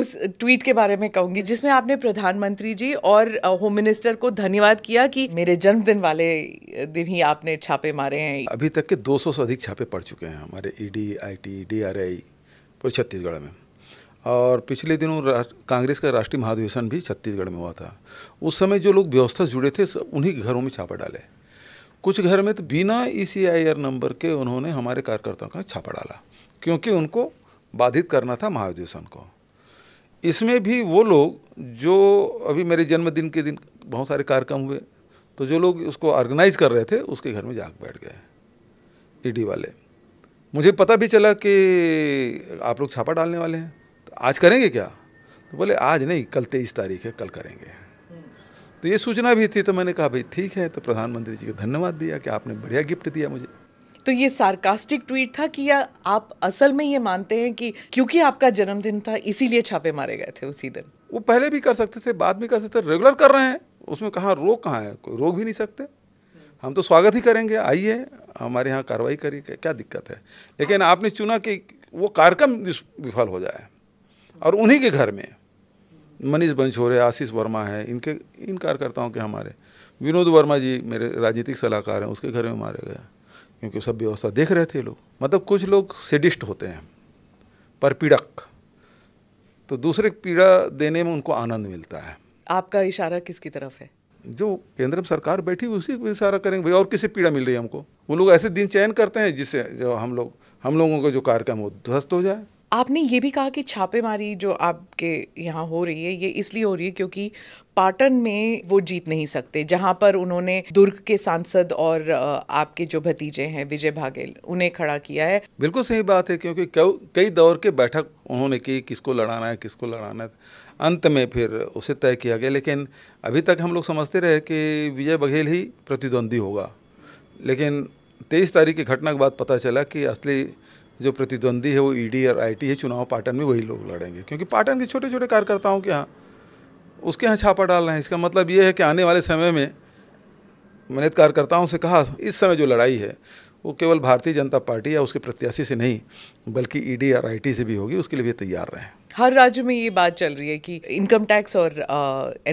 उस ट्वीट के बारे में कहूंगी जिसमें आपने प्रधानमंत्री जी और होम मिनिस्टर को धन्यवाद किया कि मेरे जन्मदिन वाले दिन ही आपने छापे मारे हैं अभी तक के 200 से अधिक छापे पड़ चुके हैं हमारे ईडी आईटी डीआरआई पूरे छत्तीसगढ़ में और पिछले दिनों कांग्रेस का राष्ट्रीय महाधिवेशन भी छत्तीसगढ़ में हुआ था उस समय जो लोग व्यवस्था जुड़े थे उन्हीं घरों में छापा डाले कुछ घर में तो बिना ई e नंबर के उन्होंने हमारे कार्यकर्ताओं का छापा डाला क्योंकि उनको बाधित करना था महाधिवेशन को इसमें भी वो लोग जो अभी मेरे जन्मदिन के दिन बहुत सारे कार्यक्रम हुए तो जो लोग उसको ऑर्गेनाइज कर रहे थे उसके घर में जाग बैठ गए ईडी e वाले मुझे पता भी चला कि आप लोग छापा डालने वाले हैं तो आज करेंगे क्या तो बोले आज नहीं कल तेईस तारीख है कल करेंगे हम्म। तो ये सूचना भी थी तो मैंने कहा भाई ठीक है तो प्रधानमंत्री जी को धन्यवाद दिया कि आपने बढ़िया गिफ्ट दिया मुझे तो ये सार्कास्टिक ट्वीट था कि या आप असल में ये मानते हैं कि क्योंकि आपका जन्मदिन था इसीलिए छापे मारे गए थे उसी दिन वो पहले भी कर सकते थे बाद भी कर सकते थे रेगुलर कर रहे हैं उसमें कहाँ रोक कहाँ है कोई रोक भी नहीं सकते हम तो स्वागत ही करेंगे आइए हमारे यहाँ कार्रवाई करिए क्या दिक्कत है लेकिन आपने चुना कि वो कार्यक्रम विफल हो जाए और उन्हीं के घर में मनीष बंछोरे आशीष वर्मा है इनके इन कार्यकर्ताओं के हमारे विनोद वर्मा जी मेरे राजनीतिक सलाहकार हैं उसके घर में मारे गए क्योंकि सब व्यवस्था देख रहे थे लोग मतलब कुछ लोग सेडिस्ट होते हैं पर पीड़क तो दूसरे पीड़ा देने में उनको आनंद मिलता है आपका इशारा किसकी तरफ है जो केंद्र में सरकार बैठी हुई उसी को इशारा करेंगे भाई और किसे पीड़ा मिल रही है हमको वो लोग ऐसे दिन चयन करते हैं जिससे जो हम लोग हम लोगों का जो कार्यक्रम वो ध्वस्त हो जाए आपने ये भी कहा कि छापेमारी जो आपके यहाँ हो रही है ये इसलिए हो रही है क्योंकि पाटन में वो जीत नहीं सकते जहाँ पर उन्होंने दुर्ग के सांसद और आपके जो भतीजे हैं विजय भागेल उन्हें खड़ा किया है बिल्कुल सही बात है क्योंकि कई दौर के बैठक उन्होंने की किसको लड़ाना है किसको लड़ाना है अंत में फिर उसे तय किया गया लेकिन अभी तक हम लोग समझते रहे कि विजय बघेल ही प्रतिद्वंदी होगा लेकिन तेईस तारीख की घटना के बाद पता चला कि असली जो प्रतिद्वंदी है वो ईडी e और आईटी है चुनाव पाटन में वही लोग लड़ेंगे क्योंकि पाटन के छोटे छोटे कार्यकर्ताओं के यहाँ उसके यहाँ छापा डाल रहे हैं इसका मतलब ये है कि आने वाले समय में मैंने कार्यकर्ताओं से कहा इस समय जो लड़ाई है वो केवल भारतीय जनता पार्टी या उसके प्रत्याशी से नहीं बल्कि ईडी e और आईटी से भी होगी उसके लिए भी तैयार रहें हर राज्य में ये बात चल रही है कि इनकम टैक्स और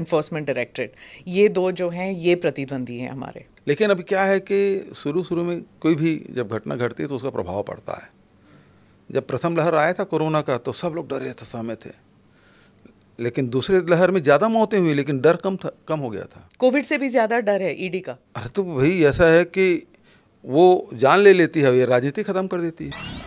एनफोर्समेंट डायरेक्टरेट ये दो जो हैं ये प्रतिद्वंदी हैं हमारे लेकिन अब क्या है कि शुरू शुरू में कोई भी जब घटना घटती है तो उसका प्रभाव पड़ता है जब प्रथम लहर आया था कोरोना का तो सब लोग डरे थे सहमे थे लेकिन दूसरे लहर में ज़्यादा मौतें हुई लेकिन डर कम था कम हो गया था कोविड से भी ज़्यादा डर है ईडी का अरे तो भाई ऐसा है कि वो जान ले लेती है ये राजनीति ख़त्म कर देती है